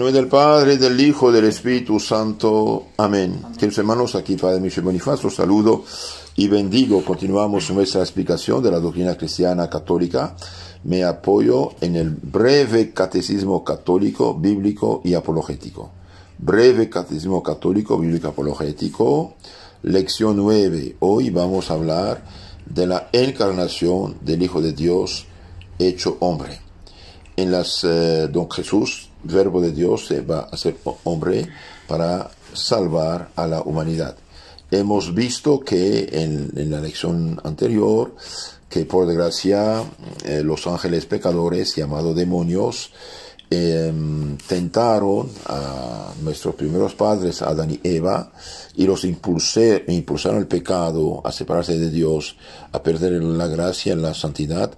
nombre del Padre, del Hijo, del Espíritu Santo. Amén. Queridos hermanos, aquí Padre Michel Bonifacio, saludo y bendigo. Continuamos nuestra explicación de la doctrina cristiana católica. Me apoyo en el breve catecismo católico, bíblico y apologético. Breve catecismo católico, bíblico y apologético. Lección nueve. Hoy vamos a hablar de la encarnación del Hijo de Dios hecho hombre. En las, eh, don Jesús verbo de Dios se va a ser hombre para salvar a la humanidad. Hemos visto que en, la lección anterior, que por desgracia eh, los ángeles pecadores, llamados demonios, em, tentaron a nuestros primeros padres, Adán y Eva, y los impulsaron al pecado, a separarse de Dios, a perder la gracia, la santidad,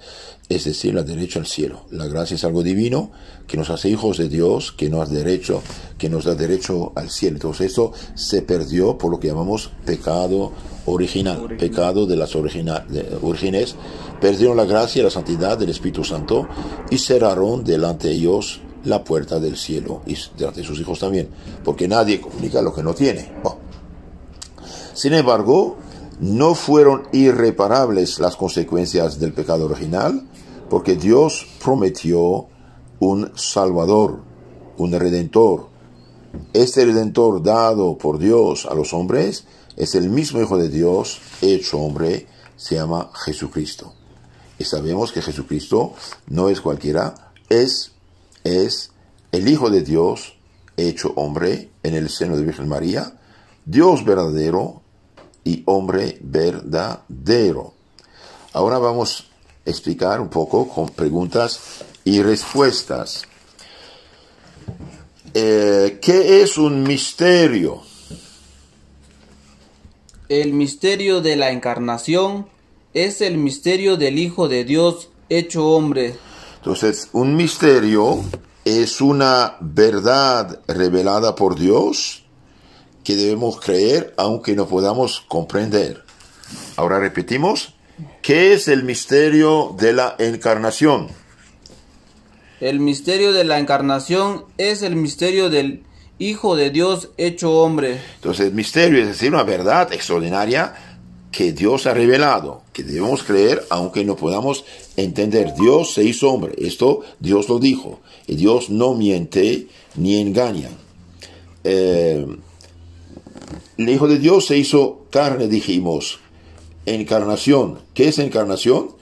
es decir, la derecha al cielo. La gracia es algo divino que nos hace hijos de Dios, que nos, derecho, que nos da derecho al cielo. Entonces esto se perdió por lo que llamamos pecado original, pecado de las orígenes. Perdieron la gracia y la santidad del Espíritu Santo y cerraron delante de ellos la puerta del cielo y delante de sus hijos también, porque nadie comunica lo que no tiene. Sin embargo, no fueron irreparables las consecuencias del pecado original, porque Dios prometió un Salvador, un Redentor. Este Redentor dado por Dios a los hombres es el mismo Hijo de Dios hecho hombre, se llama Jesucristo. Y sabemos que Jesucristo no es cualquiera, es, es el Hijo de Dios hecho hombre en el seno de Virgen María, Dios verdadero y hombre verdadero. Ahora vamos explicar un poco con preguntas y respuestas. Eh, ¿Qué es un misterio? El misterio de la encarnación es el misterio del Hijo de Dios hecho hombre. Entonces, un misterio es una verdad revelada por Dios que debemos creer aunque no podamos comprender. Ahora repetimos, ¿Qué es el misterio de la encarnación? El misterio de la encarnación es el misterio del Hijo de Dios hecho hombre. Entonces, el misterio es decir, una verdad extraordinaria que Dios ha revelado, que debemos creer aunque no podamos entender. Dios se hizo hombre, esto Dios lo dijo, y Dios no miente ni engaña. Eh, el Hijo de Dios se hizo carne, dijimos, encarnación. ¿Qué es encarnación?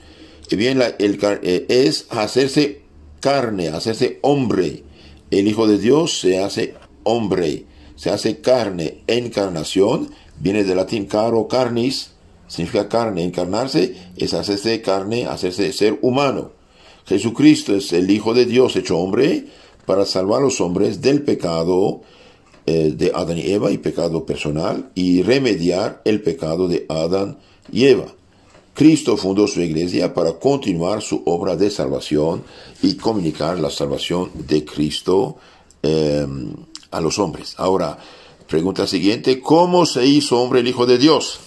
Bien, eh, es hacerse carne, hacerse hombre. El Hijo de Dios se hace hombre, se hace carne. Encarnación viene del latín caro carnis, significa carne. Encarnarse es hacerse carne, hacerse ser humano. Jesucristo es el Hijo de Dios hecho hombre para salvar a los hombres del pecado eh, de Adán y Eva y pecado personal y remediar el pecado de Adán y y Cristo fundó su iglesia para continuar su obra de salvación y comunicar la salvación de Cristo em, a los hombres. Ahora, pregunta siguiente, ¿cómo se hizo hombre el Hijo de Dios?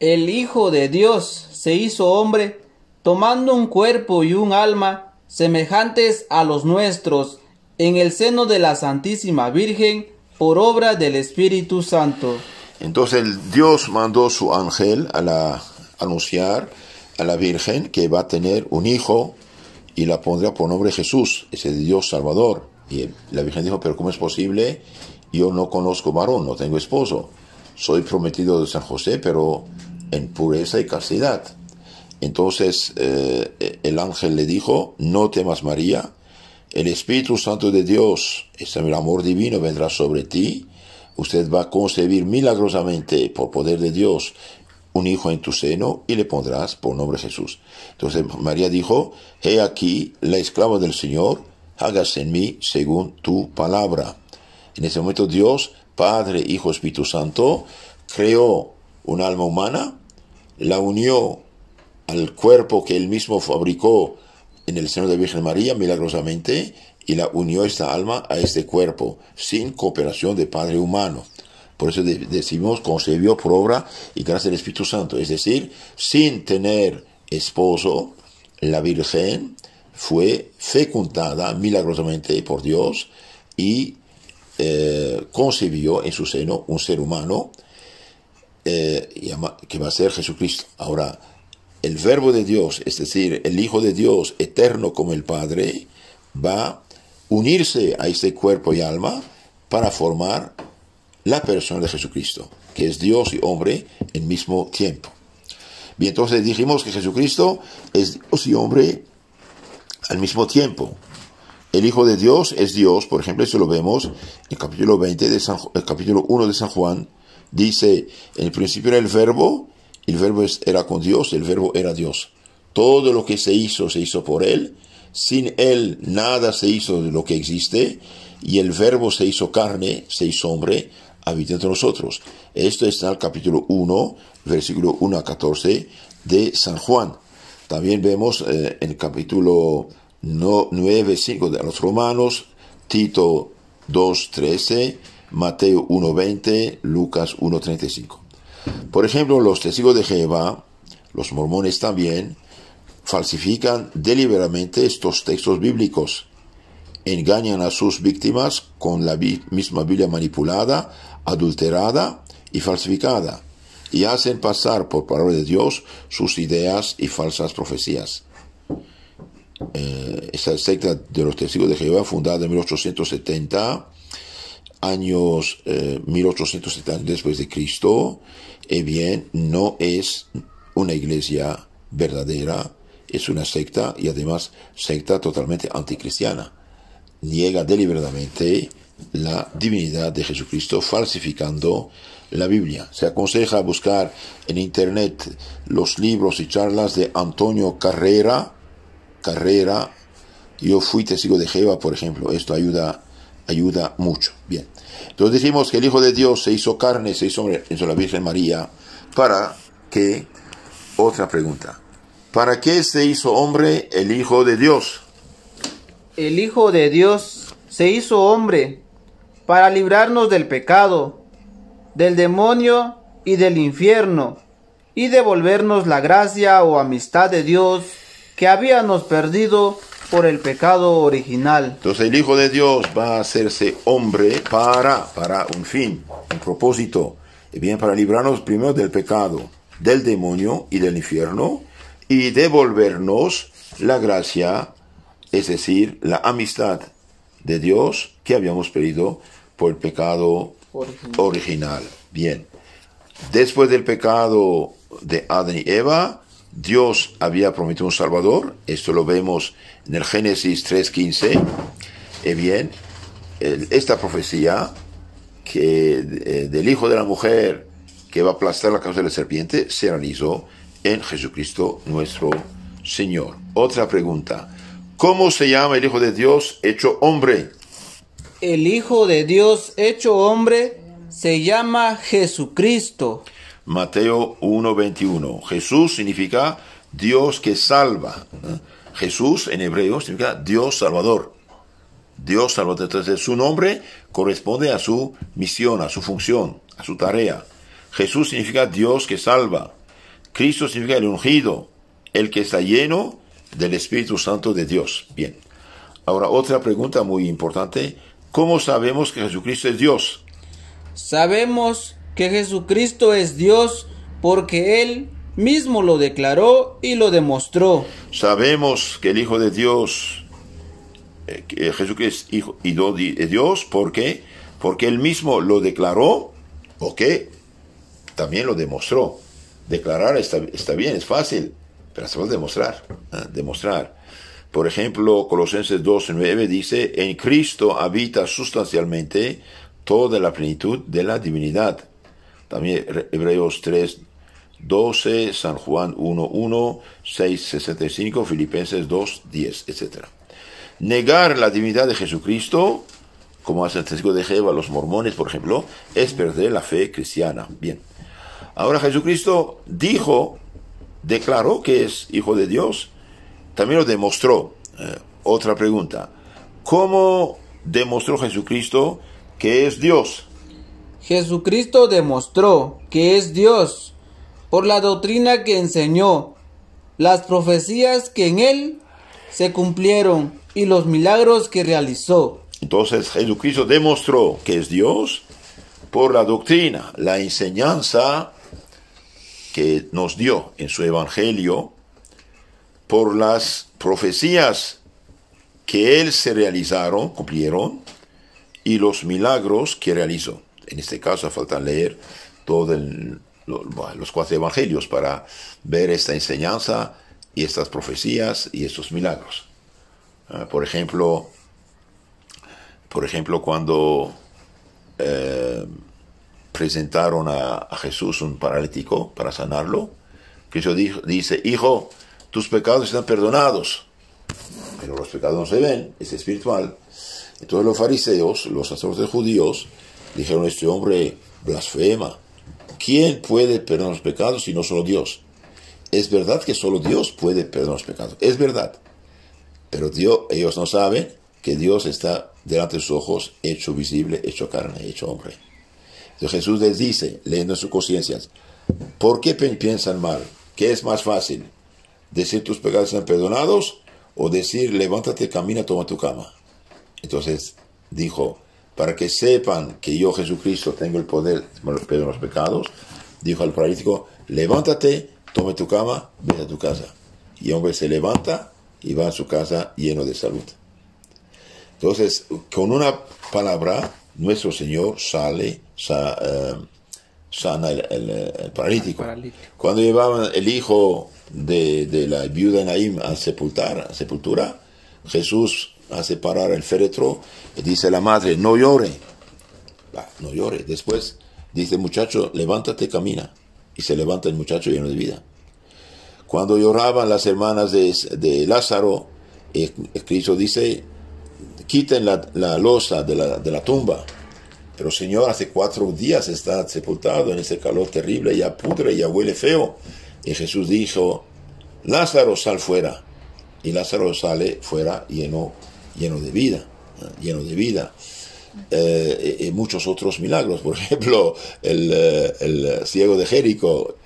El Hijo de Dios se hizo hombre tomando un cuerpo y un alma semejantes a los nuestros en el seno de la Santísima Virgen por obra del Espíritu Santo. Entonces Dios mandó su ángel a, la, anunciar a la Virgen que va a tener un hijo y la pondrá por nombre Jesús, ese Dios Salvador. Y la Virgen dijo, pero ¿cómo es posible? Yo no conozco varón, no tengo esposo. Soy prometido de San José, pero en pureza y castidad. Entonces eh, el ángel le dijo, no temas María, el Espíritu Santo de Dios, el amor divino, vendrá sobre ti usted va a concebir milagrosamente por poder de Dios un hijo en tu seno y le pondrás por nombre Jesús. Entonces María dijo, he aquí la esclava del Señor, hágase en mí según tu palabra. En ese momento Dios, Padre, Hijo, Espíritu Santo, creó un alma humana, la unió al cuerpo que él mismo fabricó en el seno de la Virgen María milagrosamente, y la unió esta alma a este cuerpo, sin cooperación de Padre humano. Por eso decimos concebió por obra y gracia del Espíritu Santo. Es decir, sin tener esposo, la Virgen fue fecundada milagrosamente por Dios y eh, concebió en su seno un ser humano eh, que va a ser Jesucristo. Ahora, el Verbo de Dios, es decir, el Hijo de Dios, eterno como el Padre, va unirse a este cuerpo y alma para formar la persona de Jesucristo, que es Dios y hombre en mismo tiempo. y entonces dijimos que Jesucristo es Dios y hombre al mismo tiempo. El Hijo de Dios es Dios, por ejemplo, eso lo vemos en capítulo, 20 de San, el eh, capítulo 1 de San Juan, dice, en el principio era el verbo, el verbo era con Dios, el verbo era Dios. Todo lo que se hizo se hizo por Él sin Él nada se hizo de lo que existe, y el Verbo se hizo carne, se hizo hombre, habita entre nosotros. Esto está en el capítulo 1, versículo 1 a 14 de San Juan. También vemos eh, en el capítulo 9, 5 de los Romanos, Tito 2, 13, Mateo 1, 20, Lucas 1, 35. Por ejemplo, los testigos de Jehová, los mormones también, falsifican deliberadamente estos textos bíblicos, engañan a sus víctimas con la misma Biblia manipulada, adulterada y falsificada, y hacen pasar por palabra de Dios sus ideas y falsas profecías. Eh, esta secta de los testigos de Jehová, fundada en 1870, años 1870 eh, después de Cristo, eh bien, no es una iglesia verdadera es una secta y además secta totalmente anticristiana. Niega deliberadamente la divinidad de Jesucristo falsificando la Biblia. Se aconseja buscar en internet los libros y charlas de Antonio Carrera. Carrera, yo fui testigo de Jehová, por ejemplo. Esto ayuda, ayuda mucho. Bien. Entonces decimos que el Hijo de Dios se hizo carne, se hizo hombre, hizo la Virgen María, para que... Otra pregunta. ¿Para qué se hizo hombre el Hijo de Dios? El Hijo de Dios se hizo hombre para librarnos del pecado, del demonio y del infierno, y devolvernos la gracia o amistad de Dios que habíamos perdido por el pecado original. Entonces el Hijo de Dios va a hacerse hombre para, para un fin, un propósito, bien para librarnos primero del pecado, del demonio y del infierno, y devolvernos la gracia, es decir, la amistad de Dios que habíamos perdido por el pecado original. Bien, después del pecado de Adán y Eva, Dios había prometido un Salvador, esto lo vemos en el Génesis 3.15, y eh, bien, esta profecía que eh, del hijo de la mujer que va a aplastar la causa de la serpiente se realizó en Jesucristo nuestro Señor. Otra pregunta. ¿Cómo se llama el Hijo de Dios hecho hombre? El Hijo de Dios hecho hombre se llama Jesucristo. Mateo 1:21. Jesús significa Dios que salva. Jesús en hebreo significa Dios salvador. Dios salvador. Entonces su nombre corresponde a su misión, a su función, a su tarea. Jesús significa Dios que salva. Cristo significa el ungido, el que está lleno del Espíritu Santo de Dios. Bien. Ahora, otra pregunta muy importante. ¿Cómo sabemos que Jesucristo es Dios? Sabemos que Jesucristo es Dios porque Él mismo lo declaró y lo demostró. Sabemos que el Hijo de Dios, eh, eh, Jesucristo es Hijo y eh, Dios, ¿por qué? Porque Él mismo lo declaró, que También lo demostró. Declarar está, bien, es fácil, pero se puede demostrar. Ah, demostrar. Por ejemplo, Colosenses 2.9 dice, en Cristo habita sustancialmente toda la plenitud de la divinidad. También Hebreos 3, 12, San Juan 1.1, 6.65, Filipenses 2.10, etc. Negar la divinidad de Jesucristo, como hace el de Jehová los mormones, por ejemplo, es perder la fe cristiana. Bien. Ahora Jesucristo dijo, declaró que es hijo de Dios, también lo demostró. Eh, otra pregunta, ¿cómo demostró Jesucristo que es Dios? Jesucristo demostró que es Dios por la doctrina que enseñó, las profecías que en él se cumplieron y los milagros que realizó. Entonces Jesucristo demostró que es Dios por la doctrina, la enseñanza que nos dio en su Evangelio, por las profecías que él se realizaron, cumplieron, y los milagros que realizó. En este caso falta leer todos los cuatro evangelios para ver esta enseñanza y estas profecías y estos milagros. Ah, por ejemplo, por ejemplo, cuando eh, presentaron a, Jesús un paralítico para sanarlo, que yo dice, hijo, tus pecados están perdonados, pero los pecados no se ven, es espiritual. Entonces los fariseos, los sacerdotes judíos, dijeron, este hombre blasfema, ¿quién puede perdonar los pecados si no solo Dios? Es verdad que solo Dios puede perdonar los pecados, es verdad, pero Dios, ellos no saben que Dios está delante de sus ojos, hecho visible, hecho carne, hecho hombre. Entonces Jesús les dice, leyendo sus conciencias, ¿por qué piensan mal? ¿Qué es más fácil? ¿Decir tus pecados sean perdonados o decir levántate, camina, toma tu cama? Entonces dijo, para que sepan que yo Jesucristo tengo el poder de los pecados, dijo al paralítico, levántate, tome tu cama, ve a tu casa. Y el hombre se levanta y va a su casa lleno de salud. Entonces, con una palabra, nuestro Señor sale sa, sana eh, el, paralítico. Cuando llevaban el hijo de, de la viuda Naim a, sepultar, sepultura, Jesús hace parar el féretro y dice a la madre, no llore, no llore. Después dice, muchacho, levántate, camina. Y se levanta el muchacho lleno de vida. Cuando lloraban las hermanas de, de Lázaro, Cristo dice, quiten la, la losa de la, de la tumba pero Señor, hace cuatro días está sepultado en ese calor terrible, ya pudre, ya huele feo. Y Jesús dijo, Lázaro, sal fuera. Y Lázaro sale fuera lleno, lleno de vida, lleno de vida. Eh, y, muchos otros milagros. Por ejemplo, el, eh, ciego de Jerico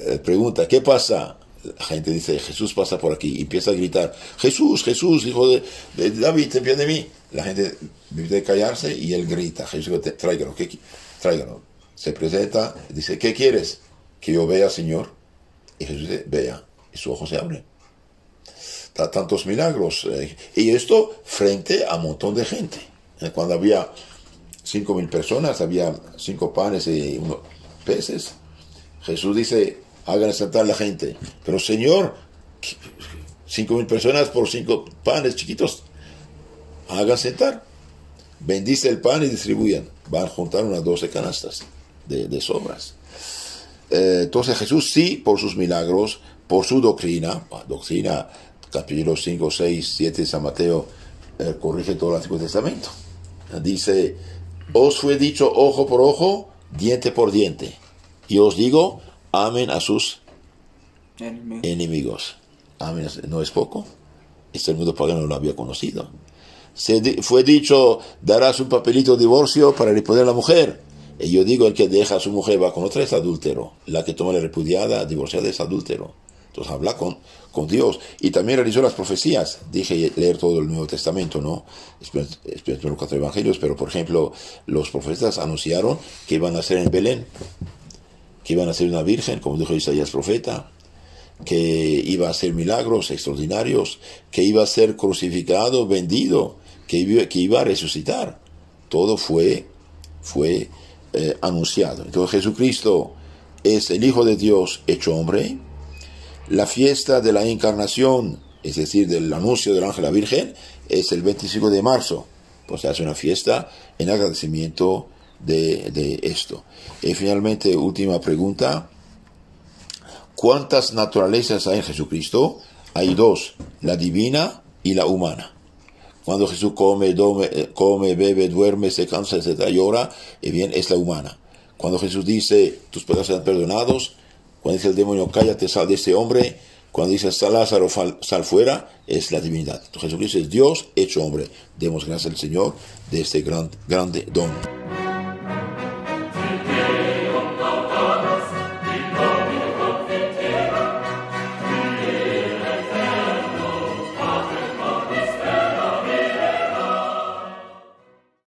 eh, pregunta, ¿qué pasa? la gente dice, Jesús pasa por aquí y empieza a gritar, Jesús, Jesús, hijo de, David, en de mí. La gente a callarse y él grita, Jesús, tráigalo, ¿qué, tráigalo. Se presenta, dice, ¿qué quieres? Que yo vea, Señor. Y Jesús dice, vea, y su ojo se abre. Tantos milagros. Eh, y esto frente a un montón de gente. Eh, cuando había cinco mil personas, había cinco panes y unos peces. Jesús dice, hagan sentar la gente. Pero Señor, cinco mil personas por cinco panes chiquitos, hagan sentar. Bendice el pan y distribuyan. Van a juntar unas doce canastas de, sombras... sobras. Eh, entonces Jesús sí, por sus milagros, por su doctrina, ah, doctrina capítulo 5, 6, 7 San Mateo, eh, corrige todo el Antiguo Testamento. Dice, os fue dicho ojo por ojo, diente por diente. Y os digo, amen a sus enemigos. Amén. Amen, no es poco. Este mundo pagano no lo había conocido. Se fue dicho, darás un papelito de divorcio para responder a la mujer. Y yo digo, el que deja a su mujer va con otra es adúltero. La que toma la repudiada, divorciada es adúltero. Entonces habla con, con Dios. Y también realizó las profecías. Dije leer todo el Nuevo Testamento, ¿no? Espero los cuatro evangelios, pero por ejemplo, los profetas anunciaron que iban a ser en Belén que iba a ser una virgen, como dijo Isaías profeta, que iba a hacer milagros extraordinarios, que iba a ser crucificado, vendido, que, iba a resucitar. Todo fue, fue eh, anunciado. Entonces Jesucristo es el Hijo de Dios hecho hombre. La fiesta de la encarnación, es decir, del anuncio del ángel a la Virgen, es el 25 de marzo. Pues se hace una fiesta en agradecimiento de, esto. Y finalmente, última pregunta. ¿Cuántas naturalezas hay en Jesucristo? Hay dos, la divina y la humana. Cuando Jesús come, eh, come bebe, duerme, se cansa, se llora, y eh, bien, es la humana. Cuando Jesús dice, tus pecados sean perdonados, cuando dice el demonio, cállate, sal de este hombre, cuando dice sal Lázaro, sal fuera, es la divinidad. Jesucristo es Dios hecho hombre. Demos gracias al Señor de este gran, grande don.